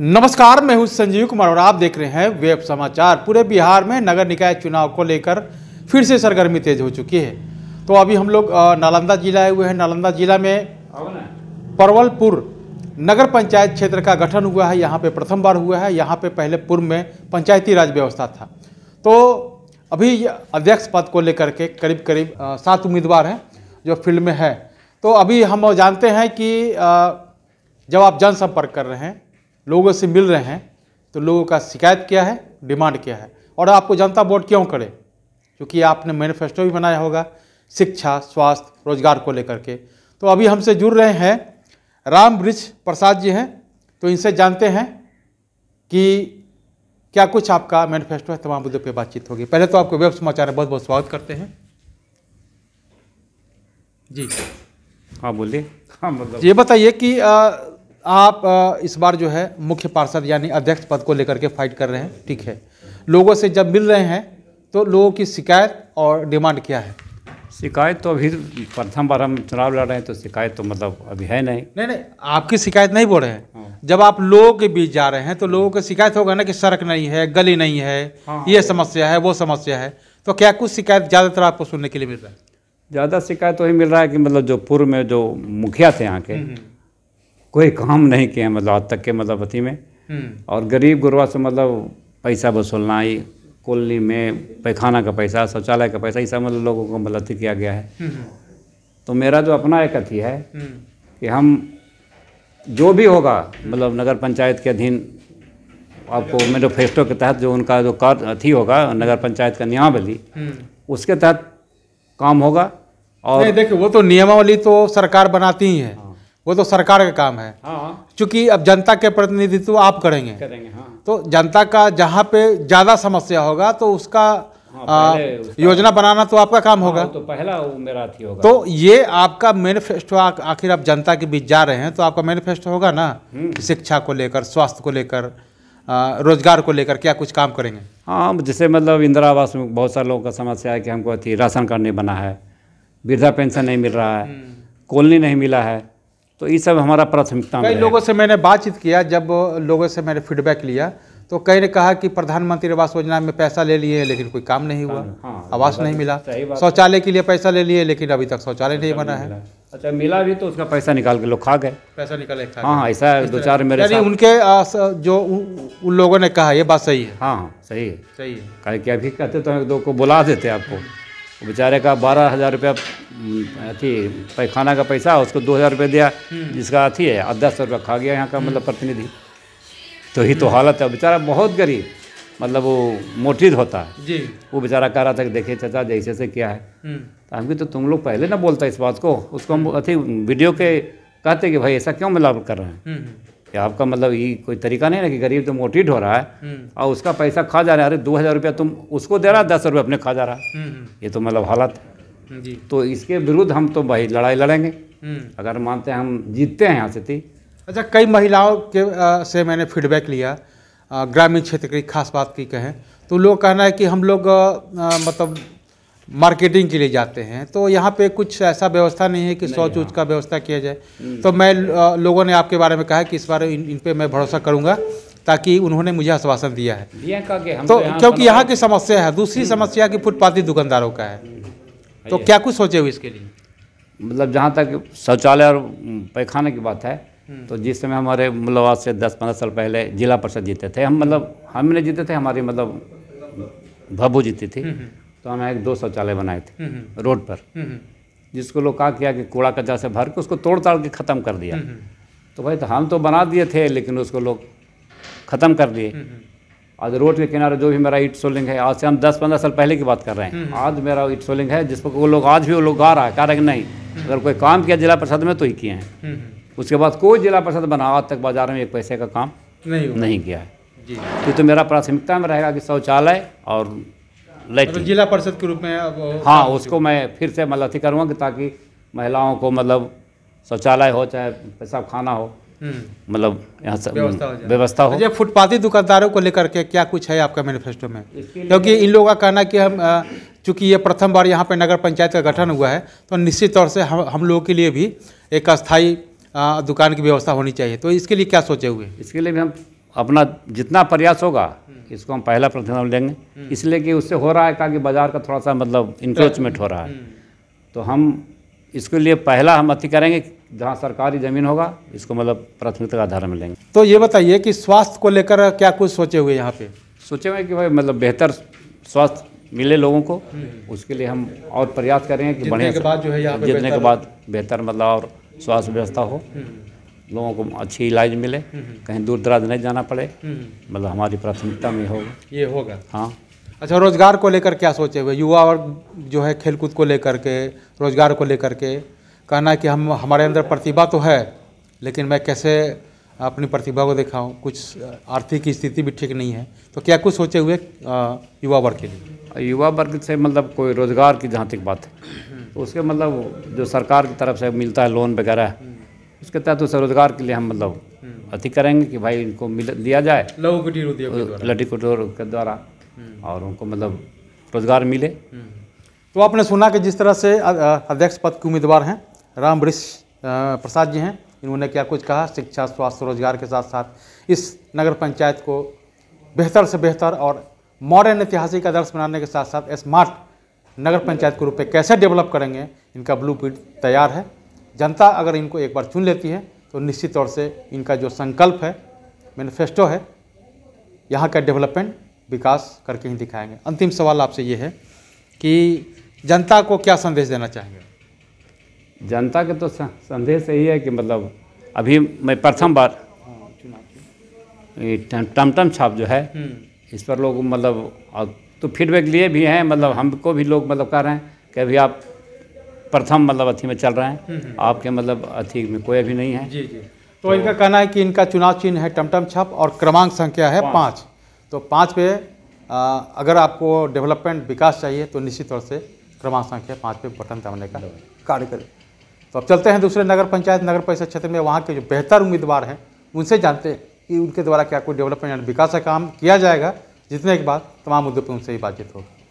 नमस्कार मैं हूं संजीव कुमार और आप देख रहे हैं वेब समाचार पूरे बिहार में नगर निकाय चुनाव को लेकर फिर से सरगर्मी तेज हो चुकी है तो अभी हम लोग नालंदा जिला आए हुए हैं नालंदा जिला में परवलपुर नगर पंचायत क्षेत्र का गठन हुआ है यहाँ पे प्रथम बार हुआ है यहाँ पे पहले पूर्व में पंचायती राज व्यवस्था था तो अभी अध्यक्ष पद को लेकर के करीब करीब सात उम्मीदवार हैं जो फील्ड में है तो अभी हम जानते हैं कि जब आप जनसंपर्क कर रहे हैं लोगों से मिल रहे हैं तो लोगों का शिकायत क्या है डिमांड क्या है और आपको जनता वोट क्यों करे क्योंकि आपने मैनिफेस्टो भी बनाया होगा शिक्षा स्वास्थ्य रोजगार को लेकर के तो अभी हमसे जुड़ रहे हैं राम वृक्ष प्रसाद जी हैं तो इनसे जानते हैं कि क्या कुछ आपका मैनिफेस्टो है तमाम मुद्दों पर बातचीत होगी पहले तो आपको वेब समाचार बहुत बहुत स्वागत करते हैं जी हाँ बोलिए हाँ मतलब ये बताइए कि आ, आप इस बार जो है मुख्य पार्षद यानी अध्यक्ष पद को लेकर के फाइट कर रहे हैं ठीक है लोगों से जब मिल रहे हैं तो लोगों की शिकायत और डिमांड क्या है शिकायत तो अभी प्रथम बार हम चुनाव लड़ रहे हैं तो शिकायत तो मतलब अभी है नहीं नहीं नहीं आपकी शिकायत नहीं बोल रहे हैं हाँ। जब आप लोगों के बीच जा रहे हैं तो लोगों को शिकायत होगा ना कि सड़क नहीं है गली नहीं है हाँ, ये समस्या है वो समस्या है तो क्या कुछ शिकायत ज़्यादातर आपको सुनने के लिए मिल रहा है ज़्यादा शिकायत वही तो मिल रहा है कि मतलब जो पूर्व में जो मुखिया थे यहाँ के हम्म, हम्म। कोई काम नहीं किया मतलब आज तक के मतलब अति में हम्म। और गरीब गुरबा से मतलब पैसा वसूलना ही कॉलोनी में पैखाना का पैसा शौचालय का पैसा ये सब मतलब लोगों को मतलब किया गया है हम्म। तो मेरा जो अपना एक अथी है हम्म। कि हम जो भी होगा मतलब नगर पंचायत के अधीन आपको मेनिफेस्टो के तहत जो उनका जो कार्य अथी होगा नगर पंचायत का नियमावली उसके तहत काम होगा और नहीं देखिए वो तो नियमावली तो सरकार बनाती ही है वो तो सरकार का काम है हाँ। अब जनता के प्रतिनिधित्व आप करेंगे करेंगे हाँ। तो जनता का जहाँ पे ज़्यादा समस्या होगा तो उसका हाँ, आ, योजना बनाना तो आपका काम हाँ, होगा हाँ, तो पहला मेरा थी होगा तो ये आपका मैनिफेस्टो आखिर आप जनता के बीच जा रहे हैं तो आपका मैनिफेस्टो होगा ना हम्म। शिक्षा को लेकर स्वास्थ्य को लेकर रोजगार को लेकर क्या कुछ काम करेंगे हाँ जैसे मतलब इंदिरा आवास में बहुत सारे लोगों का समस्या है कि हमको अथी राशन कार्ड नहीं बना है वृद्धा पेंशन नहीं मिल रहा है हम्म। कॉलोनी नहीं मिला है तो ये सब हमारा प्राथमिकता कई लोगों से मैंने बातचीत किया जब लोगों से मैंने फीडबैक लिया तो कई ने कहा कि प्रधानमंत्री आवास योजना में पैसा ले लिए लेकिन कोई काम नहीं हुआ हाँ, हाँ आवास नहीं मिला शौचालय के लिए पैसा ले लिए लेकिन अभी तक शौचालय नहीं अच्छा, बना है अच्छा मिला भी तो उसका पैसा निकाल के लोग खा गए पैसा निकाले खा हाँ, हाँ ऐसा दो चार मेरे साथ उनके जो उन लोगों ने कहा ये बात सही है हाँ, हाँ सही है सही है कहे कि अभी कहते तो दो को बुला देते आपको बेचारे का बारह हज़ार रुपया हम्म, अथी पैखाना का पैसा उसको दो हज़ार रुपया दिया हम्म। जिसका अथी है आधा दस रुपया खा गया यहाँ का हम्म। मतलब प्रतिनिधि तो ही तो हालत है बेचारा बहुत गरीब मतलब वो मोटी होता है वो बेचारा कह रहा था कि देखिए चाचा जैसे से क्या है तो हम तो तुम लोग पहले ना बोलता इस बात को उसको हम अथी वीडियो के कहते कि भाई ऐसा क्यों मिलावट कर रहे हैं कि आपका मतलब ये कोई तरीका नहीं ना कि गरीब तो मोटिट हो रहा है हम्म। और उसका पैसा खा जा रहा है अरे दो हज़ार रुपया तुम उसको दे रहा है दस रुपये अपने खा जा रहा है हम्म, हम्म। ये तो मतलब हालत है तो इसके विरुद्ध हम तो भाई लड़ाई लड़ेंगे अगर मानते हैं हम जीतते हैं यहाँ से तो। अच्छा कई महिलाओं के आ, से मैंने फीडबैक लिया ग्रामीण क्षेत्र की खास बात की कहें तो लोग कहना है कि हम लोग मतलब मार्केटिंग के लिए जाते हैं तो यहाँ पे कुछ ऐसा व्यवस्था नहीं है कि शौच उच हाँ। का व्यवस्था किया जाए हम्म। तो मैं लोगों ने आपके बारे में कहा कि इस बार इन, इन पर मैं भरोसा करूँगा ताकि उन्होंने मुझे आश्वासन दिया है दिया हम तो, तो क्योंकि यहाँ की समस्या है दूसरी हम्म। समस्या की फुटपाथी दुकानदारों का है हम्म। तो क्या कुछ सोचे हुए इसके लिए मतलब जहाँ तक शौचालय और पैखाने की बात है तो जिस समय हमारे मतलब आज से दस पंद्रह साल पहले जिला परिषद जीते थे हम मतलब हमने जीते थे हमारी मतलब भबू जीती थी तो हमें एक दो शौचालय बनाए थे हम्म, हम्म। रोड पर हम्म, जिसको लोग कहा किया कि कूड़ा कचरा से भर के उसको तोड़ ताड़ के ख़त्म कर दिया तो भाई तो हम तो बना दिए थे लेकिन उसको लोग ख़त्म कर दिए आज रोड के किनारे जो भी मेरा ईट सोलिंग है आज से हम 10-15 साल पहले की बात कर रहे हैं आज मेरा ईट सोलिंग है जिस पर वो लोग आज भी वो लोग गा रहा है कह रहे नहीं अगर कोई काम किया जिला परिषद में तो ही किए हैं उसके बाद कोई जिला परिषद बना आज तक बाजार में एक पैसे का काम नहीं किया है ये तो मेरा प्राथमिकता में रहेगा कि शौचालय और मतलब जिला परिषद के रूप में हाँ उसको मैं फिर से मतलब अथी करूँगा ताकि महिलाओं को मतलब शौचालय हो चाहे पेशाब खाना हो हम्म। मतलब यहाँ से व्यवस्था हो, हो। अच्छा, फुटपाथी दुकानदारों को लेकर के क्या कुछ है आपका मैनिफेस्टो में क्योंकि इन लोगों का कहना है कि हम चूँकि ये प्रथम बार यहाँ पर नगर पंचायत का गठन हुआ है तो निश्चित तौर से हम हम लोगों के लिए भी एक अस्थायी दुकान की व्यवस्था होनी चाहिए तो इसके लिए क्या सोचे हुए इसके लिए भी हम अपना जितना प्रयास होगा इसको हम पहला प्रथम लेंगे इसलिए कि उससे हो रहा है कहा कि बाज़ार का थोड़ा सा मतलब इंक्रोचमेंट हो रहा है तो हम इसके लिए पहला हम अति करेंगे जहाँ सरकारी ज़मीन होगा इसको मतलब प्राथमिकता का आधार में लेंगे तो ये बताइए कि स्वास्थ्य को लेकर क्या कुछ सोचे हुए यहाँ पे सोचे हुए कि भाई मतलब बेहतर स्वास्थ्य मिले लोगों को उसके लिए हम और प्रयास करेंगे कि बढ़िया के बाद जो है जितने जीतने के बाद बेहतर मतलब और स्वास्थ्य व्यवस्था हो लोगों को अच्छी इलाज मिले हम्म, हम्म। कहीं दूर दराज नहीं जाना पड़े हम्म, मतलब हमारी प्राथमिकता में होगा ये होगा हाँ अच्छा रोजगार को लेकर क्या सोचे हुए युवा वर्ग जो है खेलकूद को लेकर के रोजगार को लेकर के कहना है कि हम हमारे अंदर प्रतिभा तो है लेकिन मैं कैसे अपनी प्रतिभा को दिखाऊं कुछ आर्थिक स्थिति भी ठीक नहीं है तो क्या कुछ सोचे हुए युवा वर्ग के लिए युवा वर्ग से मतलब कोई रोजगार की जहाँ तक बात है उसके मतलब जो सरकार की तरफ से मिलता है लोन वगैरह इसके तहत तो स्वरोजगार के लिए हम मतलब हम्म। अति करेंगे कि भाई इनको मिल दिया जाए लघु कुटीर उद्योग के द्वारा हम्म। और उनको मतलब रोजगार मिले हम्म। तो आपने सुना कि जिस तरह से अध्यक्ष पद के उम्मीदवार हैं राम वृक्ष प्रसाद जी हैं इन्होंने क्या कुछ कहा शिक्षा स्वास्थ्य रोजगार के साथ साथ इस नगर पंचायत को बेहतर से बेहतर और मॉडर्न ऐतिहासिक आदर्श बनाने के साथ साथ स्मार्ट नगर पंचायत के रूप में कैसे डेवलप करेंगे इनका ब्लू तैयार है जनता अगर इनको एक बार चुन लेती है तो निश्चित तौर से इनका जो संकल्प है मैनिफेस्टो है यहाँ का डेवलपमेंट विकास करके ही दिखाएंगे अंतिम सवाल आपसे ये है कि जनता को क्या संदेश देना चाहेंगे जनता के तो संदेश यही है कि मतलब अभी मैं प्रथम बार टमटम छाप जो है हम्म। इस पर लोग मतलब तो फीडबैक लिए भी हैं मतलब हमको भी लोग मतलब कह रहे हैं कि अभी आप प्रथम मतलब अथी में चल रहे हैं हम्म, हम्म। आपके मतलब अथी में कोई अभी नहीं है जी जी तो, तो इनका कहना है कि इनका चुनाव चिन्ह है टमटम छप और क्रमांक संख्या है पाँच तो पाँच पे आ, अगर आपको डेवलपमेंट विकास चाहिए तो निश्चित तौर से क्रमांक संख्या पाँच पे बटन दबाने का कार्य करें तो अब चलते हैं दूसरे नगर पंचायत नगर परिषद क्षेत्र में वहाँ के जो बेहतर उम्मीदवार हैं उनसे जानते हैं कि उनके द्वारा क्या कोई डेवलपमेंट विकास का काम किया जाएगा जितने के बाद तमाम मुद्दों पर उनसे ही बातचीत होगी